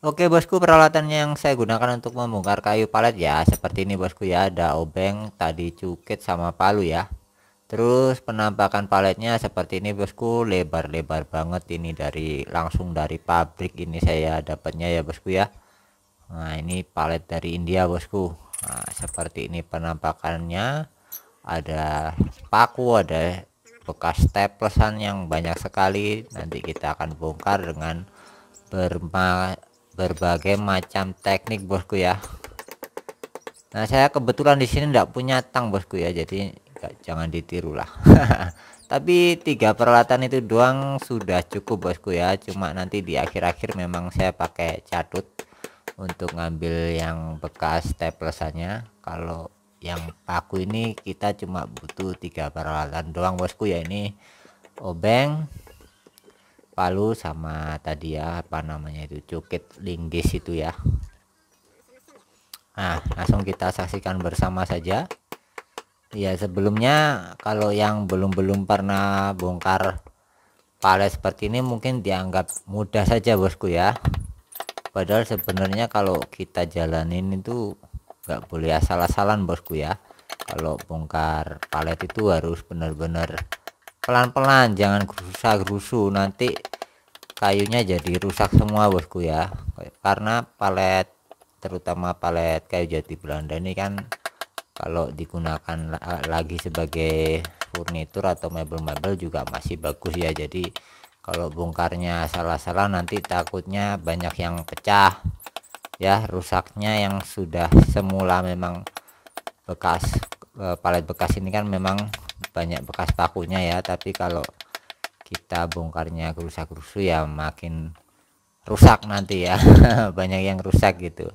Oke bosku peralatan yang saya gunakan untuk membongkar kayu palet ya seperti ini bosku ya ada obeng tadi cukit sama palu ya terus penampakan paletnya seperti ini bosku lebar-lebar banget ini dari langsung dari pabrik ini saya dapatnya ya bosku ya Nah ini palet dari India bosku nah, seperti ini penampakannya ada paku ada bekas staplesan yang banyak sekali nanti kita akan bongkar dengan bermain berbagai macam teknik bosku ya nah saya kebetulan di sini tidak punya tang bosku ya jadi enggak, jangan ditiru lah tapi tiga peralatan itu doang sudah cukup bosku ya cuma nanti di akhir-akhir memang saya pakai catut untuk ngambil yang bekas staplesannya kalau yang paku ini kita cuma butuh tiga peralatan doang bosku ya ini obeng Palu sama tadi ya apa namanya itu Cukit Linggis itu ya Nah langsung kita saksikan bersama saja ya sebelumnya kalau yang belum-belum pernah bongkar palet seperti ini mungkin dianggap mudah saja bosku ya padahal sebenarnya kalau kita jalanin itu nggak boleh asal-asalan bosku ya kalau bongkar palet itu harus benar-benar pelan-pelan jangan gerusa-gerusu nanti kayunya jadi rusak semua bosku ya karena palet terutama palet kayu jati Belanda ini kan kalau digunakan lagi sebagai furnitur atau mebel-mebel juga masih bagus ya jadi kalau bongkarnya salah-salah nanti takutnya banyak yang pecah ya rusaknya yang sudah semula memang bekas eh, palet bekas ini kan memang banyak bekas pakunya ya tapi kalau kita bongkarnya kerusak-kerusu ya makin rusak nanti ya banyak yang rusak gitu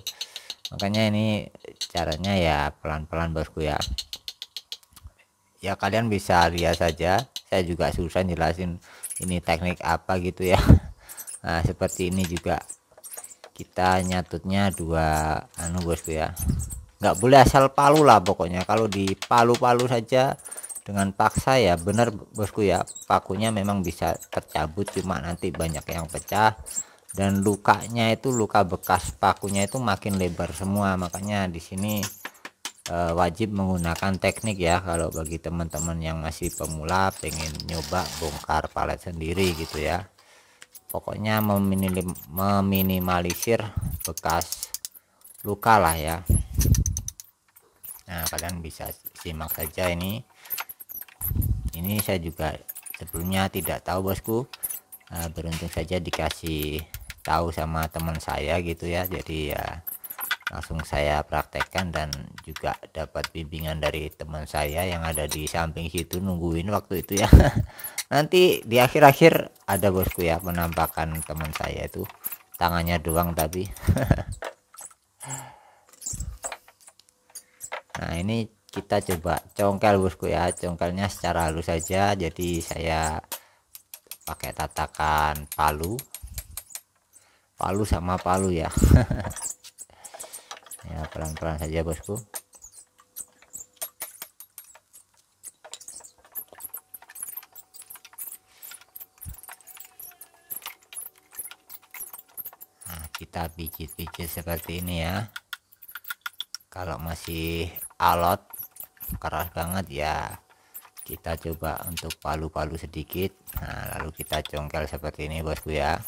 makanya ini caranya ya pelan-pelan bosku ya ya kalian bisa lihat saja saya juga susah jelasin ini teknik apa gitu ya nah, seperti ini juga kita nyatutnya dua anu bosku ya nggak boleh asal palu lah pokoknya kalau di palu-palu saja dengan paksa ya benar bosku ya pakunya memang bisa tercabut cuma nanti banyak yang pecah dan lukanya itu luka bekas pakunya itu makin lebar semua makanya di sini e, wajib menggunakan teknik ya kalau bagi teman-teman yang masih pemula pengen nyoba bongkar palet sendiri gitu ya pokoknya meminim, meminimalisir bekas luka lah ya nah kalian bisa simak saja ini ini saya juga sebelumnya tidak tahu bosku nah, beruntung saja dikasih tahu sama teman saya gitu ya jadi ya langsung saya praktekkan dan juga dapat bimbingan dari teman saya yang ada di samping situ nungguin waktu itu ya nanti di akhir-akhir ada bosku ya penampakan teman saya itu tangannya doang tapi nah ini kita coba congkel bosku ya congkelnya secara halus saja jadi saya pakai tatakan palu palu sama palu ya ya pelan-pelan saja bosku nah, kita pijit-pijit seperti ini ya kalau masih alot keras banget ya kita coba untuk palu-palu sedikit nah lalu kita congkel seperti ini bosku ya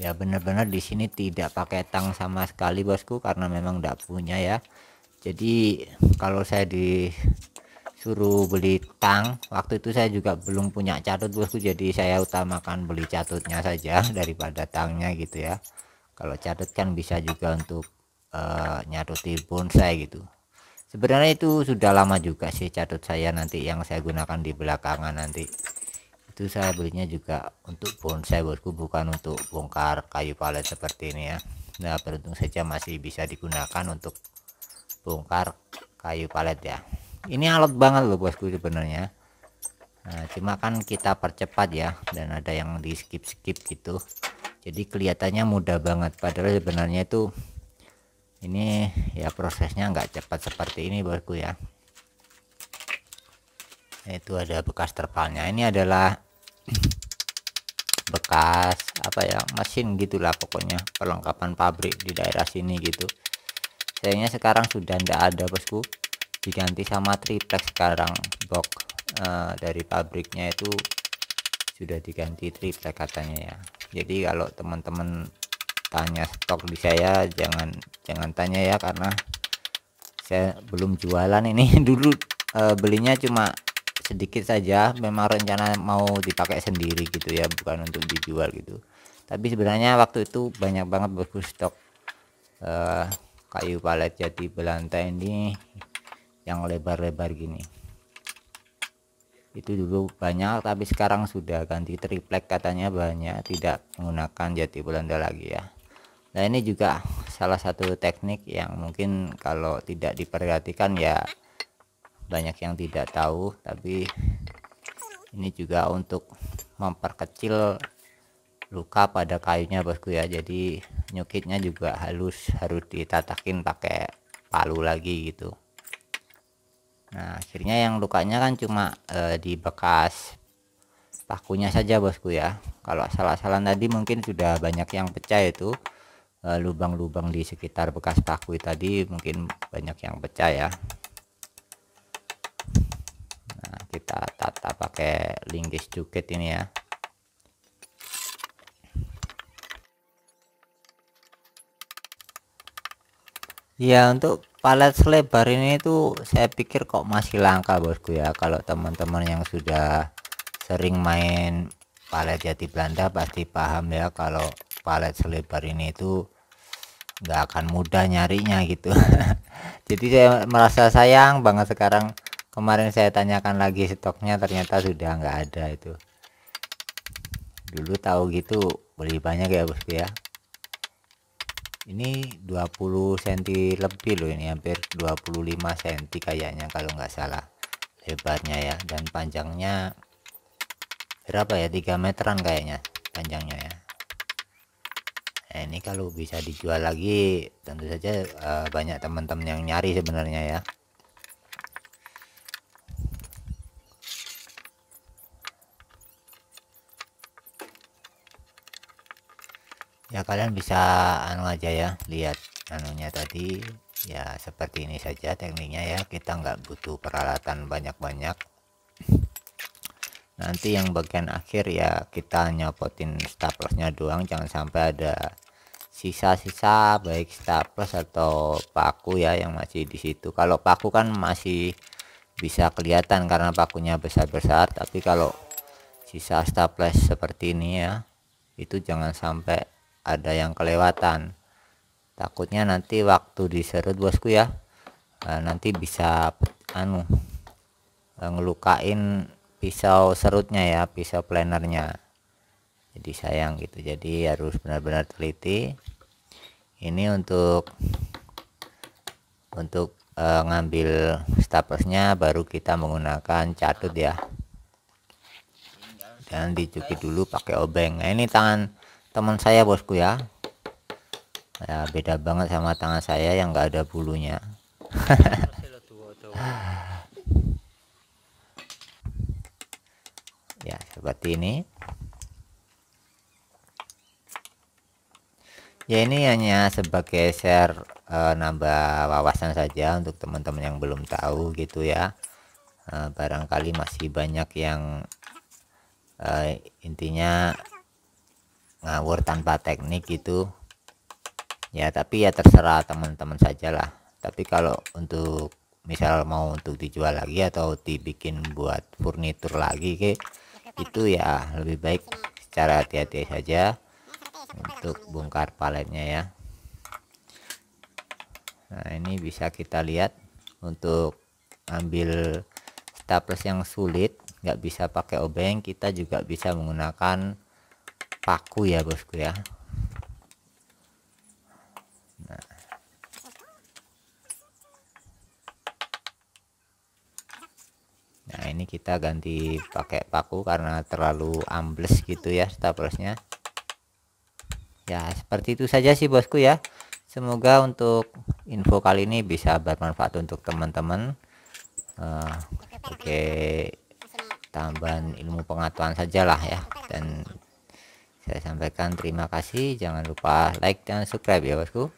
ya benar-benar di sini tidak pakai tang sama sekali bosku karena memang tidak punya ya jadi kalau saya disuruh beli tang waktu itu saya juga belum punya catut bosku jadi saya utamakan beli catutnya saja daripada tangnya gitu ya kalau catut kan bisa juga untuk uh, eh, nyaruti bonsai gitu sebenarnya itu sudah lama juga sih catut saya nanti yang saya gunakan di belakangan nanti itu saya belinya juga untuk bonsai bosku bukan untuk bongkar kayu palet seperti ini ya nah beruntung saja masih bisa digunakan untuk bongkar kayu palet ya ini alat banget loh bosku sebenarnya nah, cuma kan kita percepat ya dan ada yang di skip skip gitu jadi kelihatannya mudah banget padahal sebenarnya itu ini ya prosesnya nggak cepat seperti ini bosku ya itu ada bekas terpalnya ini adalah bekas apa ya mesin gitulah pokoknya perlengkapan pabrik di daerah sini gitu sayangnya sekarang sudah tidak ada bosku diganti sama triplex sekarang box uh, dari pabriknya itu sudah diganti trip, saya katanya ya jadi kalau teman-teman tanya stok di saya jangan jangan tanya ya karena saya belum jualan ini dulu e, belinya cuma sedikit saja memang rencana mau dipakai sendiri gitu ya bukan untuk dijual gitu tapi sebenarnya waktu itu banyak banget bagus stok e, kayu palet jati belantai ini yang lebar-lebar gini itu dulu banyak tapi sekarang sudah ganti triplek katanya banyak tidak menggunakan jati Belanda lagi ya nah ini juga salah satu teknik yang mungkin kalau tidak diperhatikan ya banyak yang tidak tahu tapi ini juga untuk memperkecil luka pada kayunya bosku ya jadi nyukitnya juga halus harus ditatakin pakai palu lagi gitu nah akhirnya yang lukanya kan cuma e, di bekas pakunya saja bosku ya kalau salah-salah tadi mungkin sudah banyak yang pecah itu eh, lubang-lubang di sekitar bekas paku tadi mungkin banyak yang pecah ya nah kita tata pakai linggis cuket ini ya ya untuk palet selebar ini tuh saya pikir kok masih langka bosku ya kalau teman-teman yang sudah sering main palet jati Belanda pasti paham ya kalau palet selebar ini itu nggak akan mudah nyarinya gitu jadi saya merasa sayang banget sekarang kemarin saya tanyakan lagi stoknya ternyata sudah nggak ada itu dulu tahu gitu beli banyak ya bosku ya ini 20 cm lebih loh ini hampir 25 cm kayaknya kalau nggak salah lebarnya ya dan panjangnya berapa ya 3 meteran kayaknya panjangnya ya nah, ini kalau bisa dijual lagi tentu saja uh, banyak teman-teman yang nyari sebenarnya ya ya kalian bisa anu aja ya lihat anunya tadi ya seperti ini saja tekniknya ya kita nggak butuh peralatan banyak-banyak nanti yang bagian akhir ya kita nyopotin staplesnya doang jangan sampai ada sisa-sisa baik staples atau paku ya yang masih di situ kalau paku kan masih bisa kelihatan karena pakunya besar-besar tapi kalau sisa staples seperti ini ya itu jangan sampai ada yang kelewatan takutnya nanti waktu diserut bosku ya eh, nanti bisa anu eh, ngelukain pisau serutnya ya pisau planernya jadi sayang gitu jadi harus benar-benar teliti ini untuk untuk e, ngambil staplesnya baru kita menggunakan catut ya dan dicukit dulu pakai obeng nah ini tangan teman saya bosku ya ya beda banget sama tangan saya yang nggak ada bulunya ya seperti ini ya ini hanya sebagai share uh, nambah wawasan saja untuk teman-teman yang belum tahu gitu ya uh, barangkali masih banyak yang uh, intinya ngawur tanpa teknik gitu ya tapi ya terserah teman-teman sajalah tapi kalau untuk misal mau untuk dijual lagi atau dibikin buat furnitur lagi ke itu ya lebih baik secara hati-hati saja untuk bongkar paletnya ya nah ini bisa kita lihat untuk ambil staples yang sulit nggak bisa pakai obeng kita juga bisa menggunakan paku ya bosku ya nah. nah. ini kita ganti pakai paku karena terlalu ambles gitu ya staplesnya ya seperti itu saja sih bosku ya semoga untuk info kali ini bisa bermanfaat untuk teman-teman uh, oke okay tambahan ilmu pengetahuan sajalah ya dan saya sampaikan terima kasih jangan lupa like dan subscribe ya bosku